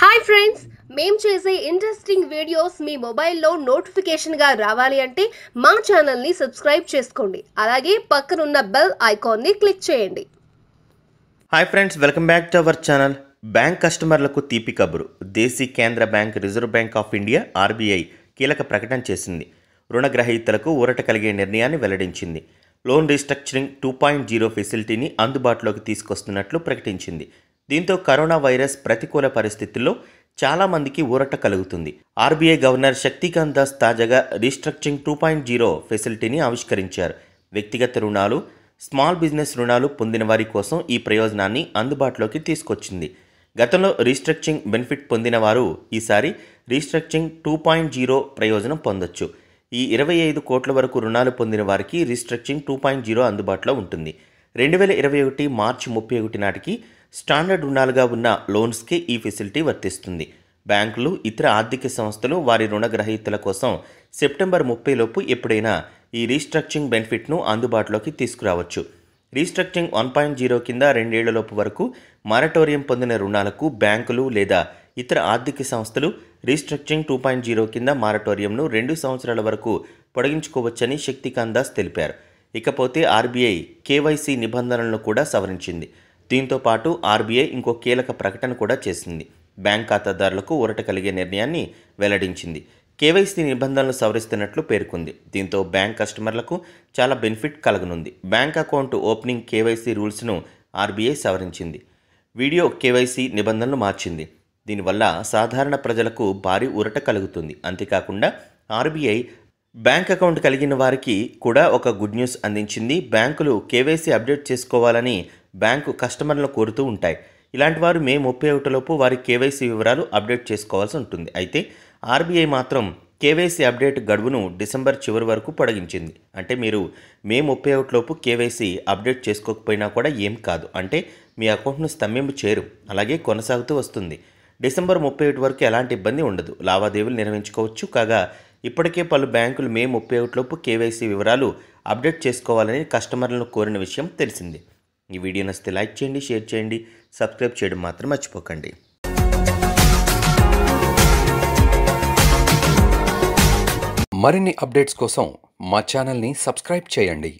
hi friends మేం చేసే interesting videos మీ మొబైల్లో నోటిఫికేషన్గా రావాలి అంటే మా ఛానల్ని సబ్స్క్రైబ్ చేసుకోండి అలాగే పక్కనున్న బెల్ ఐకాన్ని క్లిక్ చేయండి hi friends welcome back to our channel bank కస్టమర్లకు తీపి కబురు దేశీ కేంద్ర bank Reserve Bank of India RBI కీలక ప్రకటన చేసింది రుణగ్రహీతలకు ఊరట కలిగే నిర్ణయాన్ని వెల్లడించింది loan restructuring two point zero ఫెసిలిటీని అందుబాటులోకి తీసుకొస్తున్నట్లు ప్రకటించింది దీంతో కరోనా వైరస్ ప్రతికూల పరిస్థితుల్లో చాలామందికి ఊరట కలుగుతుంది ఆర్బీఐ గవర్నర్ శక్తికాంత్ దాస్ తాజాగా రీస్ట్రక్చింగ్ టూ పాయింట్ జీరో ఫెసిలిటీని ఆవిష్కరించారు వ్యక్తిగత రుణాలు స్మాల్ బిజినెస్ రుణాలు పొందిన వారి కోసం ఈ ప్రయోజనాన్ని అందుబాటులోకి తీసుకొచ్చింది గతంలో రీస్ట్రక్చింగ్ బెనిఫిట్ పొందిన వారు ఈసారి రీస్ట్రక్చింగ్ టూ పాయింట్ జీరో ప్రయోజనం పొందొచ్చు ఈ ఇరవై ఐదు కోట్ల వరకు రుణాలు పొందిన వారికి రీస్ట్రక్చింగ్ టూ పాయింట్ జీరో అందుబాటులో ఉంటుంది రెండు వేల ఇరవై ఒకటి మార్చి ముప్పై ఒకటి నాటికి స్టాండర్డ్ రుణాలుగా ఉన్న లోన్స్కి ఈ ఫెసిలిటీ వర్తిస్తుంది బ్యాంకులు ఇతర ఆర్థిక సంస్థలు వారి రుణగ్రహీతల కోసం సెప్టెంబర్ ముప్పైలోపు ఎప్పుడైనా ఈ రీస్ట్రక్చింగ్ బెనిఫిట్ను అందుబాటులోకి తీసుకురావచ్చు రీస్ట్రక్చరింగ్ వన్ పాయింట్ జీరో కింద రెండేళ్లలోపు వరకు మారటోరియం పొందిన రుణాలకు బ్యాంకులు లేదా ఇతర ఆర్థిక సంస్థలు రీస్ట్రక్చింగ్ టూ పాయింట్ జీరో కింద మారటోరియంను రెండు సంవత్సరాల వరకు పొడిగించుకోవచ్చని శక్తికాంత్ దాస్ తెలిపారు ఇకపోతే ఆర్బీఐ కేవైసీ నిబంధనలను కూడా సవరించింది దీంతో పాటు ఆర్బీఐ ఇంకో కీలక ప్రకటన కూడా చేసింది బ్యాంక్ ఖాతాదారులకు ఊరట కలిగే నిర్ణయాన్ని వెల్లడించింది కేవైసీ నిబంధనలు సవరిస్తున్నట్లు పేర్కొంది దీంతో బ్యాంక్ కస్టమర్లకు చాలా బెనిఫిట్ కలగనుంది బ్యాంక్ అకౌంట్ ఓపెనింగ్ కేవైసీ రూల్స్ను ఆర్బీఐ సవరించింది వీడియో కేవైసీ నిబంధనలు మార్చింది దీనివల్ల సాధారణ ప్రజలకు భారీ ఊరట కలుగుతుంది అంతేకాకుండా ఆర్బీఐ బ్యాంక్ అకౌంట్ కలిగిన వారికి కూడా ఒక గుడ్ న్యూస్ అందించింది బ్యాంకులు కేవైసీ అప్డేట్ చేసుకోవాలని బ్యాంకు కస్టమర్లను కోరుతూ ఉంటాయి ఇలాంటి వారు మే ముప్పై ఒకటిలోపు వారి కేవైసీ వివరాలు అప్డేట్ చేసుకోవాల్సి ఉంటుంది అయితే ఆర్బీఐ మాత్రం కేవైసీ అప్డేట్ గడువును డిసెంబర్ చివరి వరకు పొడిగించింది అంటే మీరు మే ముప్పై ఒకటిలోపు కేవైసీ అప్డేట్ చేసుకోకపోయినా కూడా ఏం కాదు అంటే మీ అకౌంట్ను స్తంభింపు చేరు అలాగే కొనసాగుతూ వస్తుంది డిసెంబర్ ముప్పై ఒకటి వరకు ఎలాంటి ఇబ్బంది ఉండదు లావాదేవీలు నిర్వహించుకోవచ్చు కాగా ఇప్పటికే పలు బ్యాంకులు మే ముప్పై ఒకటిలోపు కేవైసీ వివరాలు అప్డేట్ చేసుకోవాలని కస్టమర్లను కోరిన విషయం తెలిసింది ఈ వీడియో నచ్చితే లైక్ చేయండి షేర్ చేయండి సబ్స్క్రైబ్ చేయడం మాత్రం మర్చిపోకండి మరిన్ని అప్డేట్స్ కోసం మా ఛానల్ని సబ్స్క్రైబ్ చేయండి